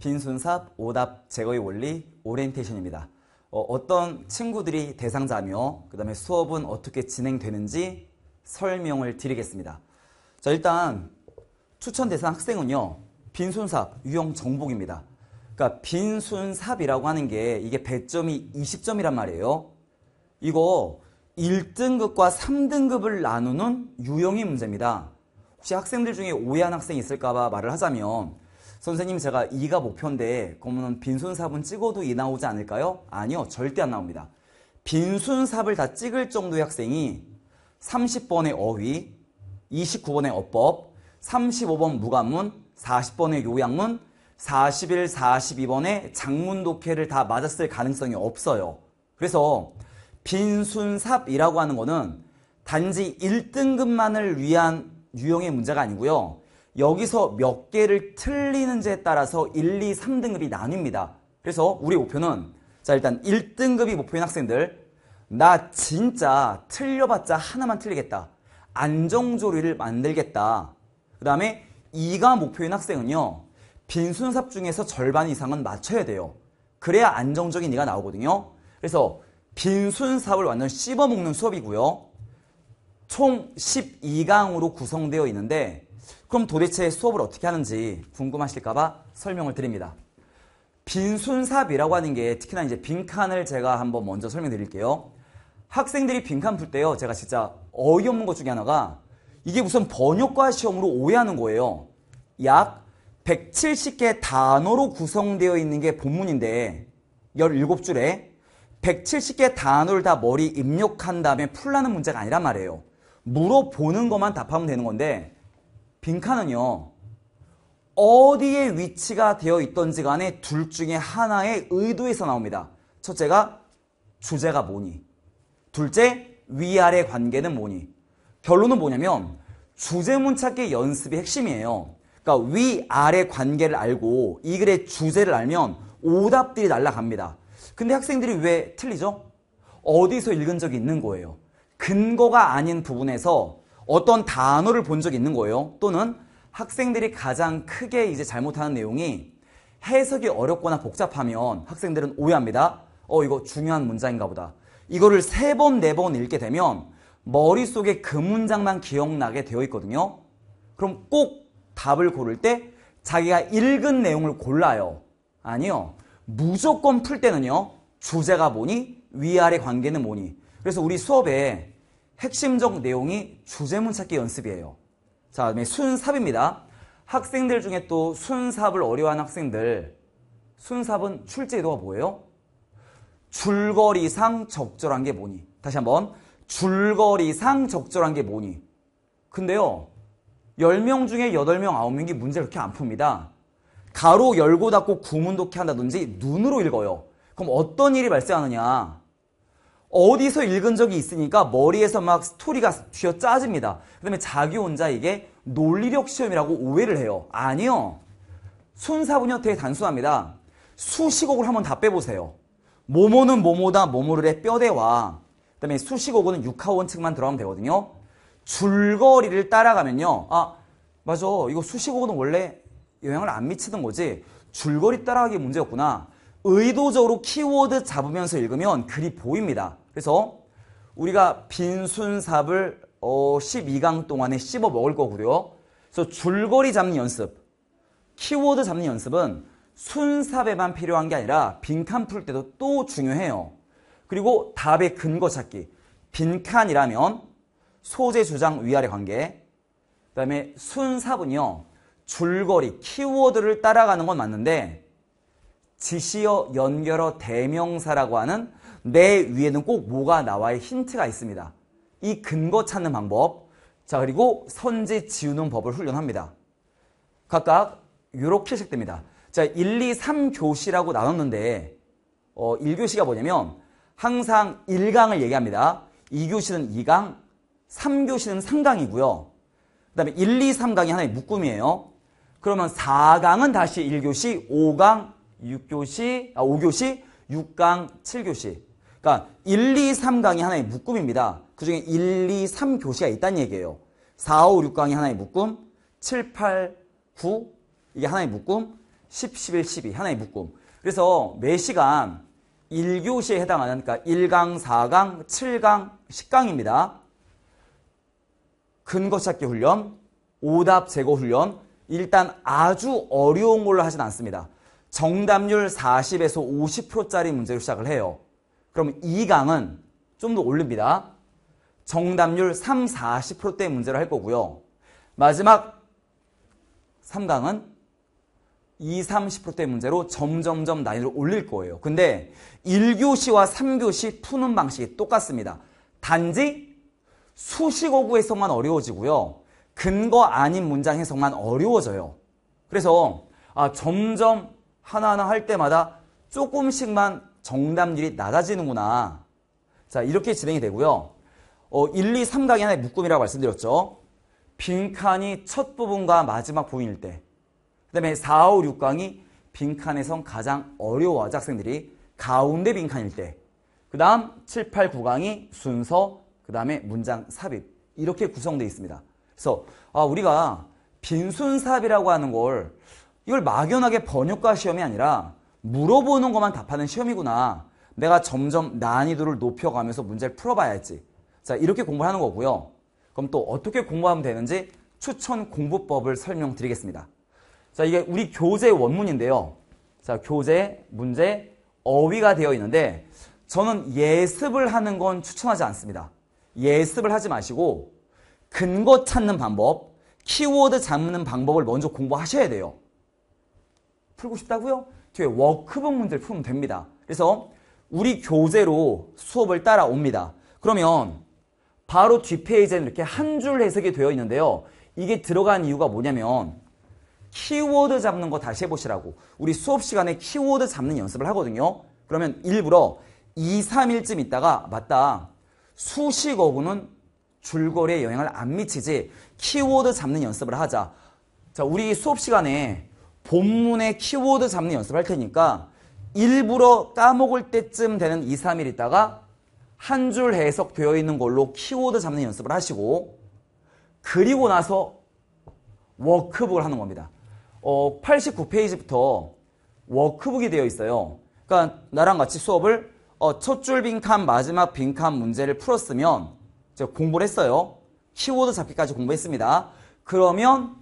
빈손삽 오답, 제거의 원리, 오리엔테이션입니다. 어, 떤 친구들이 대상자며 그 다음에 수업은 어떻게 진행되는지 설명을 드리겠습니다. 자 일단 추천 대상 학생은요. 빈손삽 유형 정복입니다. 그러니까 빈손삽이라고 하는 게 이게 배점이 20점이란 말이에요. 이거 1등급과 3등급을 나누는 유형의 문제입니다. 혹시 학생들 중에 오해한 학생이 있을까봐 말을 하자면 선생님 제가 2가 목표인데 그러면 빈손삽은 찍어도 2 나오지 않을까요? 아니요 절대 안 나옵니다. 빈손삽을 다 찍을 정도의 학생이 30번의 어휘, 29번의 어법, 35번 무관문, 40번의 요양문, 41, 42번의 장문 독해를 다 맞았을 가능성이 없어요. 그래서 빈순삽이라고 하는 거는 단지 1등급만을 위한 유형의 문제가 아니고요. 여기서 몇 개를 틀리는지에 따라서 1, 2, 3등급이 나뉩니다. 그래서 우리 목표는 자 일단 1등급이 목표인 학생들 나 진짜 틀려봤자 하나만 틀리겠다. 안정조리를 만들겠다. 그 다음에 2가 목표인 학생은요. 빈순삽 중에서 절반 이상은 맞춰야 돼요. 그래야 안정적인 2가 나오거든요. 그래서 빈순삽을 완전 씹어먹는 수업이고요. 총 12강으로 구성되어 있는데 그럼 도대체 수업을 어떻게 하는지 궁금하실까봐 설명을 드립니다. 빈순삽이라고 하는 게 특히나 이제 빈칸을 제가 한번 먼저 설명드릴게요. 학생들이 빈칸 풀 때요. 제가 진짜 어이없는 것 중에 하나가 이게 무슨 번역과 시험으로 오해하는 거예요. 약 170개 단어로 구성되어 있는 게 본문인데 17줄에 170개 단어를 다 머리 입력한 다음에 풀라는 문제가 아니란 말이에요. 물어보는 것만 답하면 되는 건데 빈칸은요, 어디에 위치가 되어 있던지 간에 둘 중에 하나의 의도에서 나옵니다. 첫째가 주제가 뭐니? 둘째, 위아래 관계는 뭐니? 결론은 뭐냐면 주제문 찾기 연습이 핵심이에요. 그러니까 위아래 관계를 알고 이 글의 주제를 알면 오답들이 날라갑니다. 근데 학생들이 왜 틀리죠? 어디서 읽은 적이 있는 거예요. 근거가 아닌 부분에서 어떤 단어를 본 적이 있는 거예요. 또는 학생들이 가장 크게 이제 잘못하는 내용이 해석이 어렵거나 복잡하면 학생들은 오해합니다. 어, 이거 중요한 문장인가 보다. 이거를 세 번, 네 번 읽게 되면 머릿속에 그 문장만 기억나게 되어 있거든요. 그럼 꼭 답을 고를 때 자기가 읽은 내용을 골라요. 아니요. 무조건 풀 때는요. 주제가 뭐니? 위아래 관계는 뭐니? 그래서 우리 수업에 핵심적 내용이 주제문 찾기 연습이에요. 자, 다음에 네, 순삽입니다. 학생들 중에 또 순삽을 어려워하는 학생들. 순삽은 출제도가 뭐예요? 줄거리상 적절한 게 뭐니? 다시 한번. 줄거리상 적절한 게 뭐니? 근데요. 10명 중에 8명, 9명이 문제를 그렇게 안 풉니다. 가로 열고 닫고 구문 독해 한다든지 눈으로 읽어요. 그럼 어떤 일이 발생하느냐? 어디서 읽은 적이 있으니까 머리에서 막 스토리가 쥐어 짜집니다. 그 다음에 자기 혼자 이게 논리력 시험이라고 오해를 해요. 아니요. 순사분여 되게 단순합니다. 수식옥을 한번 다 빼보세요. 모모는 모모다 모모를해 뼈대와 그 다음에 수식옥은 어 육하원칙만 들어가면 되거든요. 줄거리를 따라가면요. 아, 맞아. 이거 수식옥은 어 원래 영향을 안 미치던 거지. 줄거리 따라가기 문제였구나. 의도적으로 키워드 잡으면서 읽으면 글이 보입니다. 그래서 우리가 빈순삽을 어 12강 동안에 씹어 먹을 거고요. 그래서 줄거리 잡는 연습, 키워드 잡는 연습은 순삽에만 필요한 게 아니라 빈칸 풀 때도 또 중요해요. 그리고 답의 근거 찾기. 빈칸이라면 소재 주장 위아래 관계. 그 다음에 순삽은요. 줄거리, 키워드를 따라가는 건 맞는데 지시어 연결어 대명사라고 하는 내 위에는 꼭 뭐가 나와야 힌트가 있습니다. 이 근거 찾는 방법. 자, 그리고 선지 지우는 법을 훈련합니다. 각각 이렇게 시작됩니다. 자, 1, 2, 3교시라고 나눴는데 어, 1교시가 뭐냐면 항상 1강을 얘기합니다. 2교시는 2강, 3교시는 3강이고요. 그 다음에 1, 2, 3강이 하나의 묶음이에요. 그러면 4강은 다시 1교시, 5강, 6교시, 아, 5교시, 6강, 7교시. 그러니까 1, 2, 3강이 하나의 묶음입니다. 그중에 1, 2, 3교시가 있다는 얘기예요. 4, 5, 6강이 하나의 묶음, 7, 8, 9 이게 하나의 묶음, 10, 11, 12 하나의 묶음. 그래서 매 시간 1교시에 해당하는 그러니까 1강, 4강, 7강, 10강입니다. 근거 찾기 훈련, 오답 제거 훈련 일단 아주 어려운 걸로 하진 않습니다. 정답률 40에서 50%짜리 문제로 시작을 해요. 그럼 2강은 좀 더 올립니다. 정답률 3, 40%대 문제를 할 거고요. 마지막 3강은 2, 30%대 문제로 점점점 난이도를 올릴 거예요. 근데 1교시와 3교시 푸는 방식이 똑같습니다. 단지 수식어구 해석만 어려워지고요. 근거 아닌 문장 해석만 어려워져요. 그래서 아, 점점 하나하나 할 때마다 조금씩만 정답률이 낮아지는구나. 자, 이렇게 진행이 되고요. 어, 1, 2, 3강의 하나의 묶음이라고 말씀드렸죠. 빈칸이 첫 부분과 마지막 부분일 때, 그 다음에 4, 5, 6강이 빈칸에선 가장 어려워하죠. 학생들이 가운데 빈칸일 때, 그 다음 7, 8, 9강이 순서, 그 다음에 문장 삽입 이렇게 구성되어 있습니다. 그래서 아, 우리가 빈순삽이라고 하는 걸 이걸 막연하게 번역과 시험이 아니라 물어보는 것만 답하는 시험이구나. 내가 점점 난이도를 높여가면서 문제를 풀어봐야지. 자, 이렇게 공부를 하는 거고요. 그럼 또 어떻게 공부하면 되는지 추천 공부법을 설명드리겠습니다. 자, 이게 우리 교재 원문인데요. 자, 교재, 문제, 어휘가 되어 있는데 저는 예습을 하는 건 추천하지 않습니다. 예습을 하지 마시고 근거 찾는 방법, 키워드 잡는 방법을 먼저 공부하셔야 돼요. 풀고 싶다고요? 뒤에 워크북 문제를 풀면 됩니다. 그래서 우리 교재로 수업을 따라옵니다. 그러면 바로 뒷페이지에는 이렇게 한 줄 해석이 되어 있는데요. 이게 들어간 이유가 뭐냐면 키워드 잡는 거 다시 해보시라고 우리 수업 시간에 키워드 잡는 연습을 하거든요. 그러면 일부러 2, 3일쯤 있다가 맞다. 수식어구는 줄거리에 영향을 안 미치지 키워드 잡는 연습을 하자. 자, 우리 수업 시간에 본문의 키워드 잡는 연습할 테니까 일부러 까먹을 때쯤 되는 2, 3일 있다가 한 줄 해석되어 있는 걸로 키워드 잡는 연습을 하시고 그리고 나서 워크북을 하는 겁니다. 어, 89페이지부터 워크북이 되어 있어요. 그러니까 나랑 같이 수업을 어, 첫 줄 빈칸 마지막 빈칸 문제를 풀었으면 제가 공부를 했어요. 키워드 잡기까지 공부했습니다. 그러면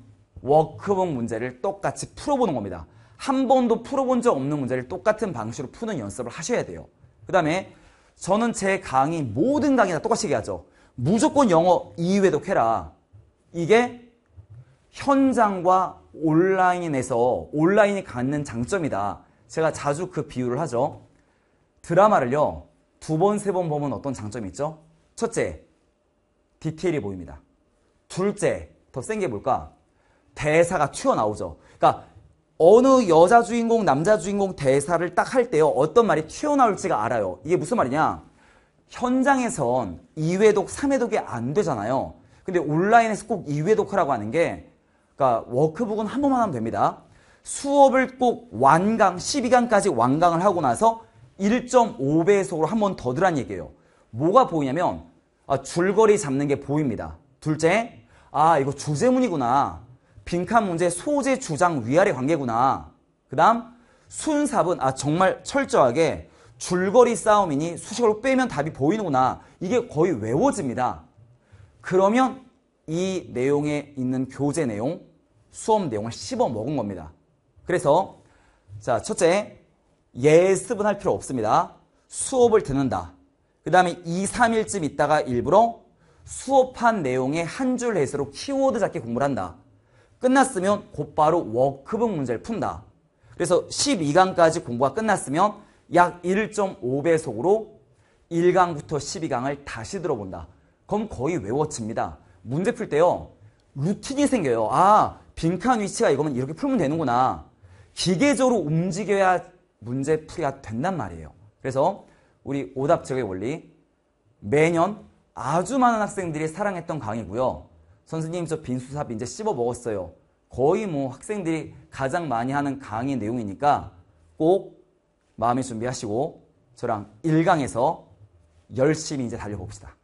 워크북 문제를 똑같이 풀어보는 겁니다. 한 번도 풀어본 적 없는 문제를 똑같은 방식으로 푸는 연습을 하셔야 돼요. 그 다음에 저는 제 강의 모든 강의 다 똑같이 얘기하죠. 무조건 영어 2회도 해라. 이게 현장과 온라인에서 온라인이 갖는 장점이다. 제가 자주 그 비유를 하죠. 드라마를요. 두 번, 세 번 보면 어떤 장점이 있죠? 첫째, 디테일이 보입니다. 둘째, 더 센 게 뭘까? 대사가 튀어나오죠. 그러니까 어느 여자 주인공, 남자 주인공 대사를 딱 할 때요. 어떤 말이 튀어나올지가 알아요. 이게 무슨 말이냐? 현장에선 2회독, 3회독이 안 되잖아요. 근데 온라인에서 꼭 2회독 하라고 하는 게 그러니까 워크북은 한 번만 하면 됩니다. 수업을 꼭 완강, 12강까지 완강을 하고 나서 1.5배속으로 한 번 더 들란 얘기예요. 뭐가 보이냐면 아, 줄거리 잡는 게 보입니다. 둘째, 아 이거 주제문이구나. 빈칸 문제 소재 주장 위아래 관계구나. 그 다음 순삽은 아 정말 철저하게 줄거리 싸움이니 수식어로 빼면 답이 보이는구나. 이게 거의 외워집니다. 그러면 이 내용에 있는 교재 내용, 수업 내용을 씹어 먹은 겁니다. 그래서 자 첫째 예습은 할 필요 없습니다. 수업을 듣는다. 그 다음에 2, 3일쯤 있다가 일부러 수업한 내용의 한 줄 해서로 키워드 잡기 공부를 한다. 끝났으면 곧바로 워크북 문제를 푼다. 그래서 12강까지 공부가 끝났으면 약 1.5배속으로 1강부터 12강을 다시 들어본다. 그럼 거의 외워칩니다. 문제 풀 때요. 루틴이 생겨요. 아, 빈칸 위치가 이거면 이렇게 풀면 되는구나. 기계적으로 움직여야 문제 풀이가 된단 말이에요. 그래서 우리 오답 제의 원리 매년 아주 많은 학생들이 사랑했던 강의고요. 선생님 저 빈수삽 이제 씹어 먹었어요. 거의 뭐 학생들이 가장 많이 하는 강의 내용이니까 꼭 마음의 준비하시고 저랑 1강에서 열심히 이제 달려봅시다.